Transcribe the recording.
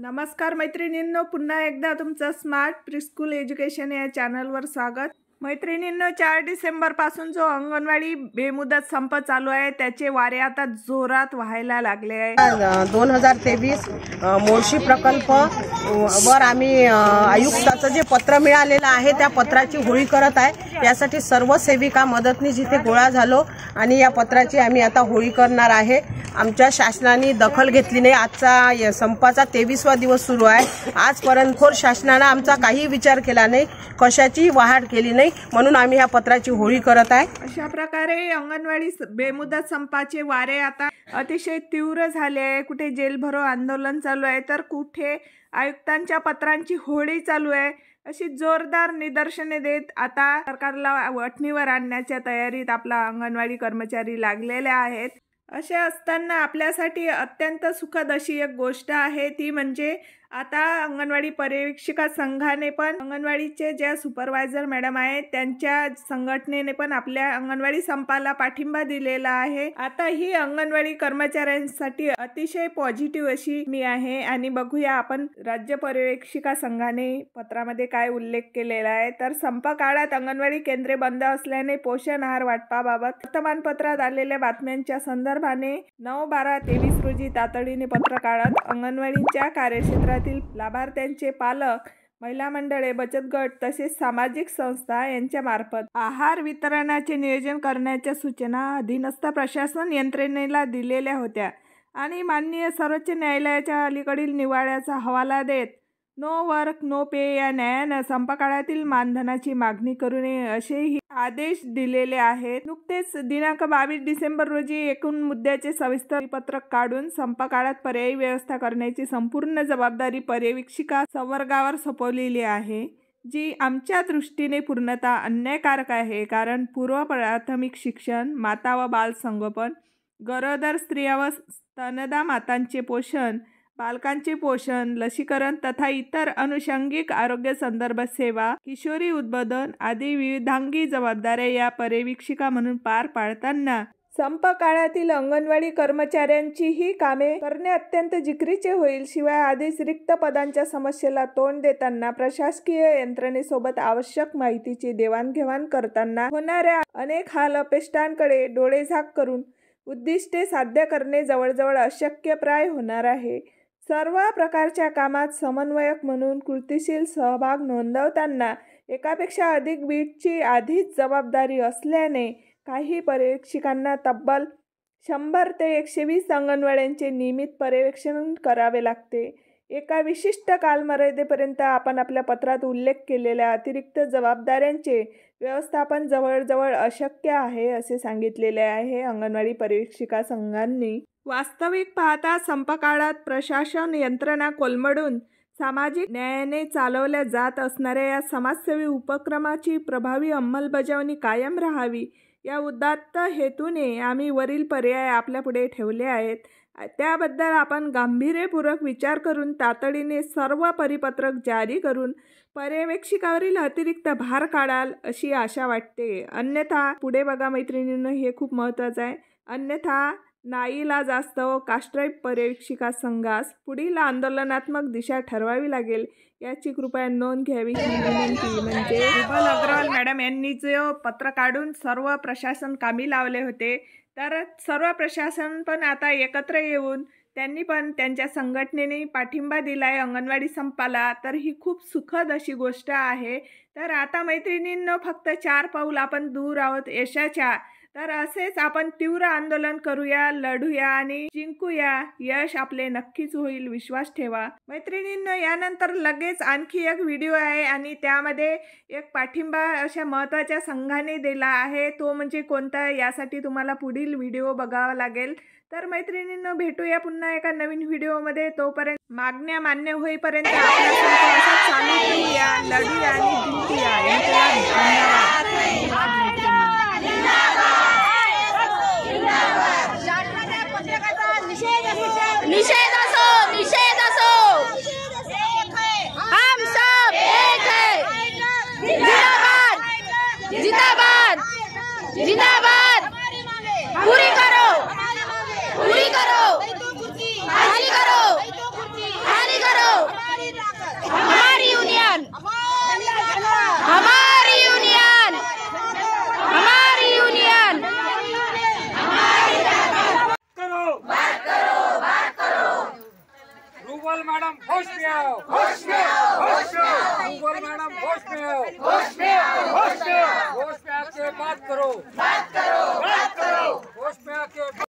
नमस्कार मैत्रिणींनो पुन्हा एकदा तुमचं स्मार्ट प्रिस्कूल एज्युकेशन या चॅनलवर स्वागत मैत्रिणींनो चार डिसेंबरपासून जो अंगणवाडी बेमुदत संप चालू आहे त्याचे वारे आता जोरात व्हायला लागले आहे दोन हजार तेवीस मोळशी प्रकल्प वर आम्ही आयुक्ताचं जे पत्र मिळालेलं आहे त्या पत्राची होळी करत आहे यासाठी सर्व सेविका मदतनी जिथे गोळा झालो आणि या पत्राची आम्ही आता होळी करणार आहे आमच्या शासनाने दखल घेतली नाही आजचा संपाचा तेवीसवा दिवस सुरू आहे आजपर्यंत खोर शासनानं आमचा काही विचार केला नाही कशाची वाहाड केली नाही म्हणून आम्ही ह्या पत्राची होळी करत आहे अशा प्रकारे अंगणवाडी बेमुदत संपाचे वारे आता अतिशय तीव्र झाले आहे कुठे जेलभरो आंदोलन चालू आहे तर कुठे आयुक्तांच्या पत्रांची होळी चालू आहे अशी जोरदार निदर्शने देत आता सरकारला वठणीवर आणण्याच्या तयारीत आपला अंगणवाडी कर्मचारी लागलेल्या आहेत असे असताना आपल्यासाठी अत्यंत सुखद अशी एक गोष्ट आहे ती म्हणजे आता अंगणवाडी पर्यवेक्षिका संघाने पण अंगणवाडीचे ज्या सुपरवायझर मॅडम आहे त्यांच्या संघटनेने पण आपल्या अंगणवाडी संपाला पाठिंबा दिलेला आहे आता ही अंगणवाडी कर्मचाऱ्यांसाठी अतिशय पॉझिटिव्ह अशी मी आहे आणि बघूया आपण राज्य पर्यवेक्षिका संघाने पत्रामध्ये काय उल्लेख केलेला आहे तर संप काळात अंगणवाडी केंद्रे बंद असल्याने पोषण आहार वाटपाबाबत वर्तमानपत्रात आलेल्या बातम्यांच्या संदर्भाने नऊ बारा तेवीस रोजी तातडीने पत्र काढत अंगणवाडीच्या कार्यक्षेत्रात जिल्ह्यातील लाभार्थ्यांचे पालक महिला मंडळे बचत गट तसेच सामाजिक संस्था यांच्यामार्फत आहार वितरणाचे नियोजन करण्याच्या सूचना अधीनस्थ प्रशासन यंत्रणेला दिलेल्या होत्या आणि माननीय सर्वोच्च न्यायालयाच्या अलीकडील निवाड्याचा हवाला देत नो वर्क नो पे या न्यायानं संपकाळातील मानधनाची मागणी करू नये असेही आदेश दिलेले आहेत नुकतेच दिनांक बावीस डिसेंबर रोजी एकूण मुद्द्याचे सविस्तर पत्रक काढून संपकाळात पर्यायी व्यवस्था करण्याची संपूर्ण जबाबदारी पर्यवेक्षिका संवर्गावर सोपवलेली आहे जी आमच्या दृष्टीने पूर्णतः अन्यायकारक आहे कारण पूर्व प्राथमिक शिक्षण माता व बाल संगोपन गरोदर स्त्रिया व स्तनदा मातांचे पोषण बालकांचे पोषण लसीकरण तथा इतर अनुषंगिक आरोग्य संदर्भ सेवा किशोरी उद्बोधन आदी विविधांगी जबाबदाऱ्या या पर्यवेक्षिका म्हणून पार पाडताना संप काळातील अंगणवाडी कर्मचाऱ्यांची ही कामे करणे अत्यंत जिकरीचे होईल शिवाय आधीच रिक्त पदांच्या समस्येला तोंड देताना प्रशासकीय यंत्रणेसोबत आवश्यक माहितीची देवाणघेवाण करताना होणाऱ्या अनेक हाल अपेष्टांकडे डोळेझाक करून उद्दिष्टे साध्य करणे जवळजवळ अशक्यप्राय होणार आहे सर्व प्रकारच्या कामात समन्वयक म्हणून कृतीशील सहभाग नोंदवताना एकापेक्षा अधिक बीटची आधीच जबाबदारी असल्याने काही पर्यवेक्षिकांना तब्बल शंभर ते एकशे वीस अंगणवाड्यांचे नियमित पर्यवेक्षण करावे लागते एका विशिष्ट कालमर्यादेपर्यंत आपण आपल्या पत्रात उल्लेख केलेल्या अतिरिक्त जबाबदाऱ्यांचे व्यवस्थापन जवळजवळ अशक्य आहे असे सांगितलेले आहे अंगणवाडी पर्यवेक्षिका संघांनी वास्तविक पाहता संपकाळात प्रशासन यंत्रणा कोलमडून सामाजिक न्यायाने चालवल्या जात असणाऱ्या या समाजसेवी उपक्रमाची प्रभावी अंमलबजावणी कायम राहावी या उदात्त हेतूने आम्ही वरील पर्याय आपल्यापुढे ठेवले आहेत त्याबद्दल आपण गांभीर्यपूर्वक विचार करून तातडीने सर्व परिपत्रक जारी करून पर्यवेक्षिकावरील अतिरिक्त भार काढाल अशी आशा वाटते अन्यथा पुढे बघा मैत्रिणीनं हे खूप महत्त्वाचं आहे अन्यथा नाईला जास्तव काष्ट्राईप पर्यवेक्षिका संघास पुढील आंदोलनात्मक दिशा ठरवावी लागेल याची कृपया नोंद घ्यावी विनंती म्हणजे रुबल अग्रवाल मॅडम जे पत्र काढून सर्व प्रशासन कामी लावले होते तर सर्व प्रशासन पण आता एकत्र येऊन त्यांनी पण त्यांच्या संघटनेने पाठिंबा दिला आहे अंगणवाडी संपाला तर ही खूप सुखद अशी गोष्ट आहे तर आता मैत्रिणींना फक्त चार पाऊल आपण दूर आहोत यशाच्या तर असेच आपण तीव्र आंदोलन करूया लढूया आणि जिंकूया यश आपले नक्कीच होईल विश्वास ठेवा मैत्रिणींना यानंतर लगेच आणखी एक व्हिडिओ आहे आणि त्यामध्ये एक पाठिंबा अशा महत्त्वाच्या संघाने दिला आहे तो म्हणजे कोणता यासाठी तुम्हाला पुढील व्हिडिओ बघावा लागेल तर मैत्रिणींना भेटूया पुन्हा एका नवीन व्हिडिओमध्ये तोपर्यंत मागण्या मान्य होईपर्यंत आपल्या लढूया आणि जिंकूया होश बात करो बात करो बात करो